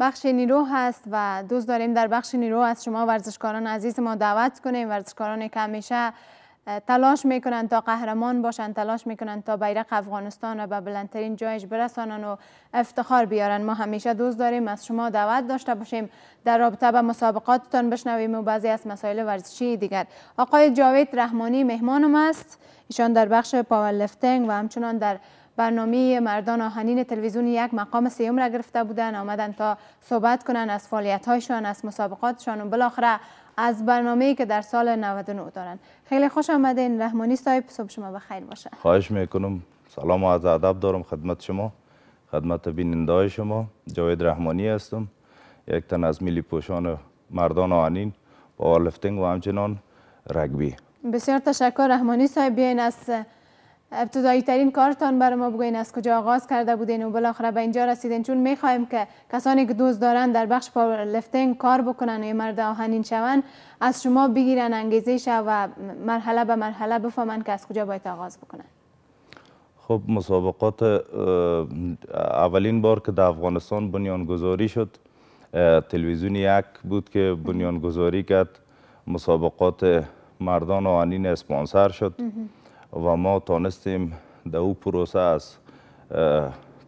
بخش نیرو هست و دوست داریم در بخش نیرو از شما ورزشکاران عزیز ما دعوت کنیم ورزشکاران که همیشه تلاش میکنن تا قهرمان باشن تلاش میکنن تا بیرق افغانستان را به بلندترین جایش برسانن و افتخار بیارن ما همیشه دوست داریم از شما دعوت داشته باشیم در رابطه به مسابقاتتان بشنویم و بعضی از مسائل ورزشی دیگر آقای جاوید رحمانی مهمان است ایشان در بخش پاورلیفتینگ و همچنان در برنامه مردان آهنین تلویزیون یک مقام سیوم را گرفته بودن آمدن تا صحبت کنند از فعالیت هایشان از مسابقاتشان و بالاخره از برنامه که در سال 99 دارن خیلی خوش آمدین رحمانی صاحب صبح شما بخیر باشه خواهش میکنم سلام و از ادب دارم خدمت شما خدمت بیننده شما جاوید رحمانی هستم یک تن از میلی پوشان مردان آهنین با و همچنان رگبی بسیار تشکر رحمانی صاحب بیاین از ابتدایی ترین کارتان برای ما بگوین از کجا آغاز کرده بودین و بالاخره به اینجا رسیدین چون میخوایم که کسانی که دوست دارن در بخش پاورلیفتینگ کار بکنن و یه مرد آهنین شون از شما بگیرن انگیزه شه و مرحله به مرحله بفهمن که از کجا باید آغاز بکنن خب مسابقات اولین بار که در افغانستان بنیانگذاری شد تلویزیون یک بود که بنیانگذاری کرد مسابقات مردان آهنین اسپانسر شد و ما تانستیم در او پروسه از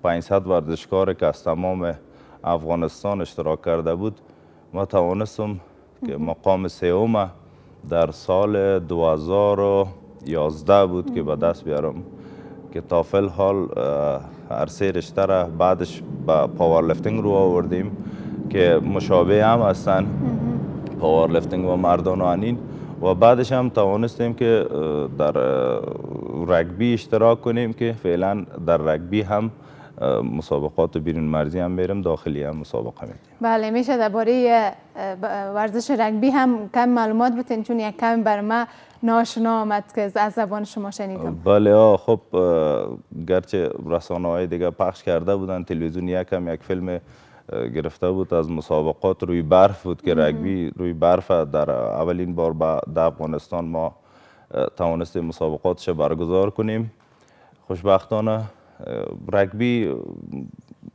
500 وردشکار که از تمام افغانستان اشتراک کرده بود ما توانستم که مقام سیوم در سال 2011 بود که به دست بیارم که تا حال عرصه رشته را بعدش به پاورلفتنگ رو آوردیم که مشابه هم هستن پاورلفتنگ و مردان و انین و بعدش هم توانستیم که در رگبی اشتراک کنیم که فعلا در رگبی هم مسابقات بیرون مرزی هم میرم داخلی هم مسابقه میدیم بله میشه درباره ورزش رگبی هم کم معلومات بتین چون یک کم بر ما ناشنا آمد که از زبان شما شنیدم بله آه خب گرچه رسانه های دیگه پخش کرده بودن تلویزیون یکم یک فیلم گرفته بود از مسابقات روی برف بود که رگبی روی برف در اولین بار با در افغانستان ما توانست مسابقاتش برگزار کنیم خوشبختانه رگبی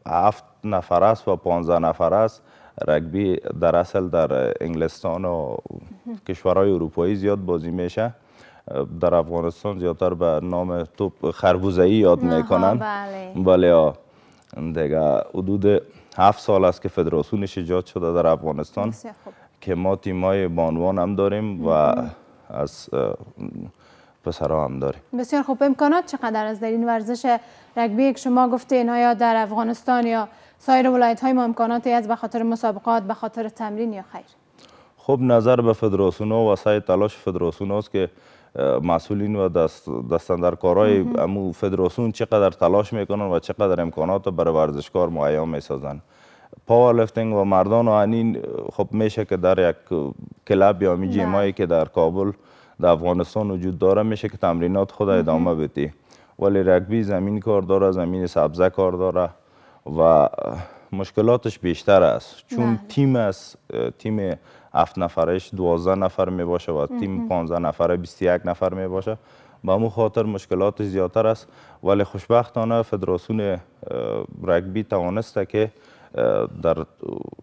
هفت نفر است و 15 نفر است رگبی در اصل در انگلستان و کشورهای اروپایی زیاد بازی میشه در افغانستان زیادتر به نام توپ خربوزهی یاد میکنن بله بله دیگه حدود هفت سال است که فدراسیونش ایجاد شده در افغانستان که ما تیمای بانوان هم داریم و از پسرا هم داریم بسیار خوب امکانات چقدر از در این ورزش رگبی که شما گفتین یا در افغانستان یا سایر ولایت های ما امکاناتی از به خاطر مسابقات به خاطر تمرین یا خیر خوب نظر به فدراسیون و سعی تلاش فدراسیون است که مسئولین و دست کارهای امو فدراسیون چقدر تلاش میکنن و چقدر امکانات برای ورزشکار مهیا میسازن پاور لفتنگ و مردان و خب میشه که در یک کلب یا می که در کابل در افغانستان وجود داره میشه که تمرینات خود ادامه بدی ولی رگبی زمین کار داره زمین سبزه کار داره و مشکلاتش بیشتر است چون بله. تیم از تیم افت نفرش دوازده نفر می باشه و تیم 15 نفر بیست یک نفر می باشه به مو خاطر مشکلاتش زیادتر است ولی خوشبختانه فدراسیون رگبی توانسته که در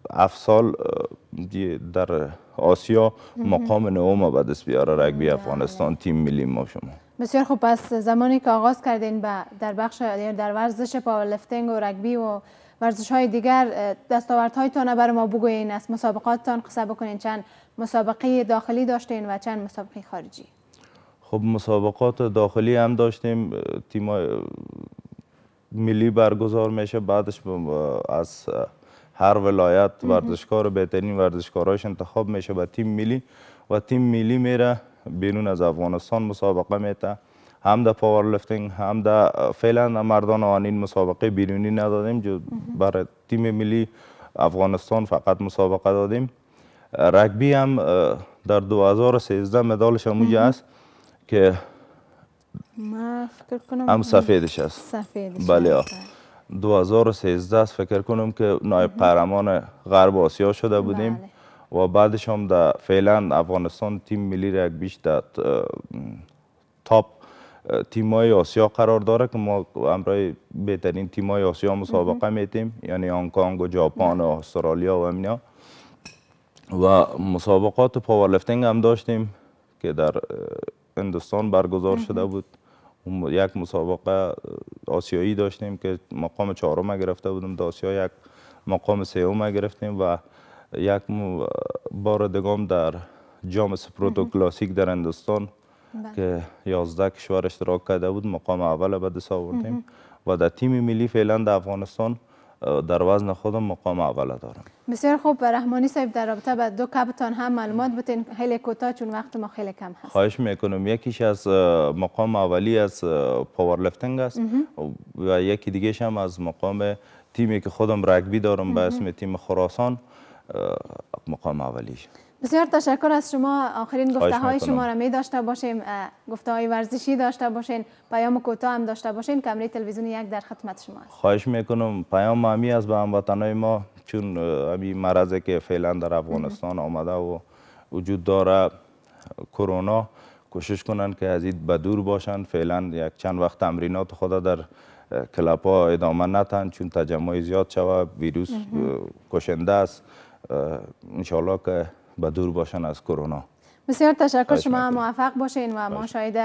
افسال سال در آسیا مقام نوم به دست بیاره رگبی بله. افغانستان تیم ملی ما شما بسیار خوب پس زمانی که آغاز کردین در بخش یعنی در ورزش پاورلیفتینگ و رگبی و ورزش های دیگر تانه بر ما بگویین از تان قصه بکنین چند مسابقه داخلی داشتین و چند مسابقه خارجی خب مسابقات داخلی هم داشتیم تیم ملی برگزار میشه بعدش از هر ولایت ورزشکار بهترین ورزشکاراش انتخاب میشه به تیم ملی و تیم ملی میره بیرون از افغانستان مسابقه میته هم در لفتنگ هم در فعلا مردان آنین مسابقه بیرونی ندادیم جو برای تیم ملی افغانستان فقط مسابقه دادیم رگبی هم در 2013 مدال شموجه است که ما فکر کنم هم سفیدش است سفیدش بله 2013 فکر کنم که نایب قهرمان غرب آسیا شده بودیم بله. و بعدش هم در فعلا افغانستان تیم ملی رگبیش در تاپ تیمای آسیا قرار داره که ما امرای بهترین تیمای آسیا مسابقه میتیم یعنی کنگ و ژاپن و استرالیا و امنیا و مسابقات پاورلیفتینگ هم داشتیم که در هندوستان برگزار شده بود یک مسابقه آسیایی داشتیم که مقام چهارم گرفته بودم در آسیا یک مقام سوم گرفتیم و یک بار دگام در جام سپروتو کلاسیک در هندوستان بله. که 11 کشور اشتراک کرده بود مقام اول به دست آوردیم و در تیم ملی فعلا در افغانستان در وزن خودم مقام اول دارم بسیار خوب رحمانی صاحب در رابطه به دو کپتان هم معلومات بتین خیلی کوتاه چون وقت ما خیلی کم هست خواهش میکنم یکیش از مقام اولی از لفتنگ است و یکی دیگه هم از مقام تیمی که خودم رگبی دارم به اسم تیم خراسان مقام اولیش بسیار تشکر از شما آخرین گفته های شما را می داشته باشیم گفته های ورزشی داشته باشین پیام کوتاه هم داشته باشین کمری تلویزیون یک در خدمت شما خواهش میکنم پیام همی از به هموطنای ما چون امی مرضی که فعلا در افغانستان آمده و وجود داره کرونا کوشش کنن که از این بدور باشن فعلا یک چند وقت تمرینات خود در کلپا ادامه نتن چون تجمع زیاد شوه ویروس کشنده است انشالله که و دور باشن از کرونا بسیار تشکر شما موفق باشین و ما شاید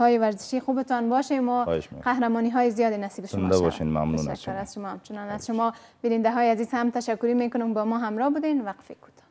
های ورزشی خوبتان باشیم و قهرمانی های زیادی نصیب شما شد باشین ممنون از شما از همچنان از شما بیننده های عزیز هم تشکری میکنم با ما همراه بودین وقف کوتاه